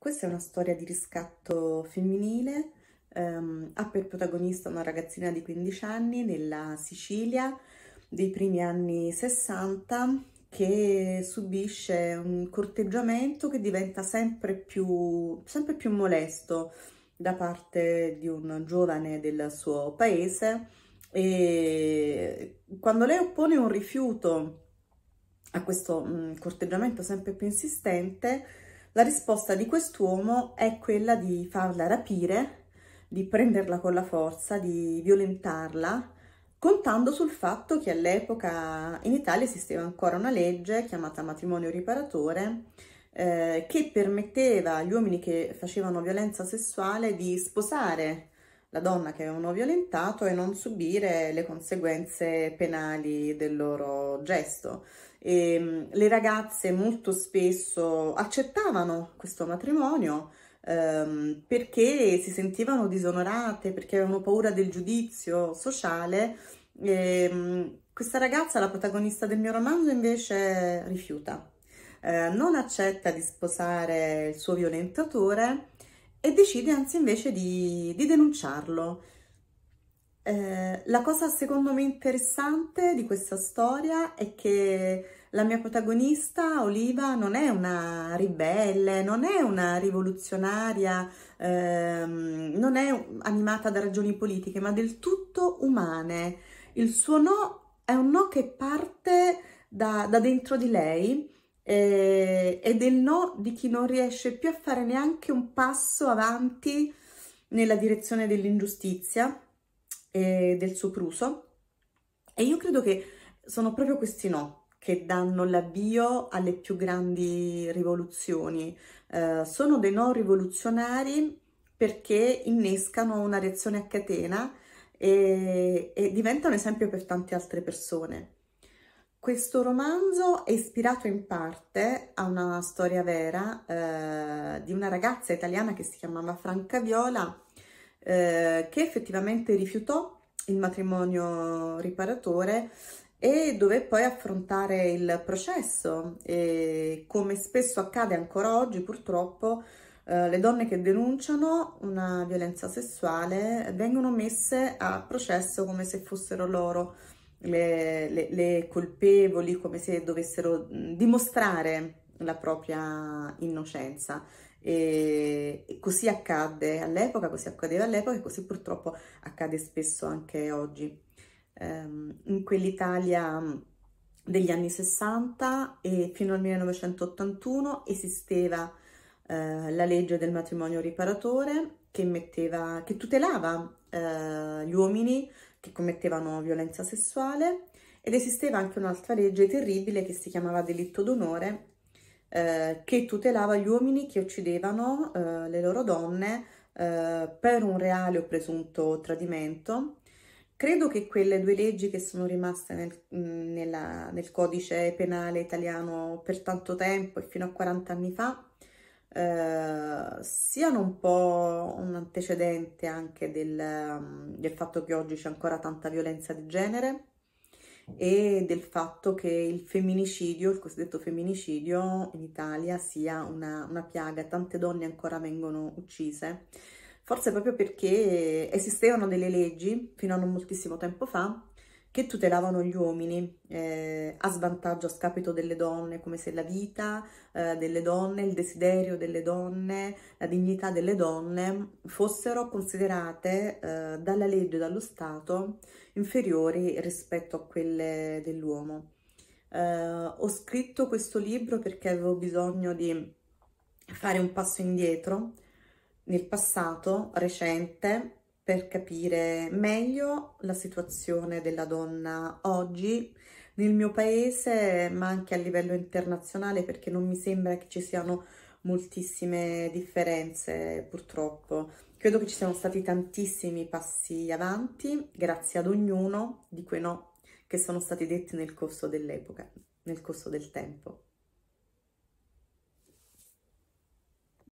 Questa è una storia di riscatto femminile, ehm, ha per protagonista una ragazzina di 15 anni nella Sicilia dei primi anni 60 che subisce un corteggiamento che diventa sempre più, sempre più molesto da parte di un giovane del suo paese e quando lei oppone un rifiuto a questo mm, corteggiamento sempre più insistente la risposta di quest'uomo è quella di farla rapire, di prenderla con la forza, di violentarla, contando sul fatto che all'epoca in Italia esisteva ancora una legge chiamata matrimonio riparatore eh, che permetteva agli uomini che facevano violenza sessuale di sposare la donna che avevano violentato e non subire le conseguenze penali del loro gesto. E, ehm, le ragazze molto spesso accettavano questo matrimonio ehm, perché si sentivano disonorate, perché avevano paura del giudizio sociale. E, ehm, questa ragazza, la protagonista del mio romanzo, invece rifiuta. Eh, non accetta di sposare il suo violentatore e decide anzi invece di, di denunciarlo. Eh, la cosa secondo me interessante di questa storia è che la mia protagonista, Oliva, non è una ribelle, non è una rivoluzionaria, ehm, non è animata da ragioni politiche, ma del tutto umane. Il suo no è un no che parte da, da dentro di lei eh, è del no di chi non riesce più a fare neanche un passo avanti nella direzione dell'ingiustizia e del sopruso. E io credo che sono proprio questi no che danno l'avvio alle più grandi rivoluzioni. Eh, sono dei no rivoluzionari perché innescano una reazione a catena e, e diventano esempio per tante altre persone. Questo romanzo è ispirato in parte a una storia vera eh, di una ragazza italiana che si chiamava Franca Viola eh, che effettivamente rifiutò il matrimonio riparatore e dove poi affrontare il processo e come spesso accade ancora oggi purtroppo eh, le donne che denunciano una violenza sessuale vengono messe a processo come se fossero loro le, le, le colpevoli come se dovessero dimostrare la propria innocenza e così accadde all'epoca, così accadeva all'epoca e così purtroppo accade spesso anche oggi. Ehm, in quell'Italia degli anni 60 e fino al 1981 esisteva eh, la legge del matrimonio riparatore che, metteva, che tutelava eh, gli uomini che commettevano violenza sessuale ed esisteva anche un'altra legge terribile che si chiamava delitto d'onore eh, che tutelava gli uomini che uccidevano eh, le loro donne eh, per un reale o presunto tradimento. Credo che quelle due leggi che sono rimaste nel, nella, nel codice penale italiano per tanto tempo e fino a 40 anni fa eh, siano un po' un antecedente anche del, mm, del fatto che oggi c'è ancora tanta violenza di genere e del fatto che il femminicidio, il cosiddetto femminicidio in Italia sia una, una piaga, tante donne ancora vengono uccise, forse proprio perché esistevano delle leggi fino a non moltissimo tempo fa che tutelavano gli uomini eh, a svantaggio, a scapito delle donne, come se la vita eh, delle donne, il desiderio delle donne, la dignità delle donne fossero considerate eh, dalla legge e dallo Stato inferiori rispetto a quelle dell'uomo. Eh, ho scritto questo libro perché avevo bisogno di fare un passo indietro nel passato recente per capire meglio la situazione della donna oggi nel mio paese, ma anche a livello internazionale, perché non mi sembra che ci siano moltissime differenze purtroppo. Credo che ci siano stati tantissimi passi avanti, grazie ad ognuno di quei no che sono stati detti nel corso dell'epoca, nel corso del tempo.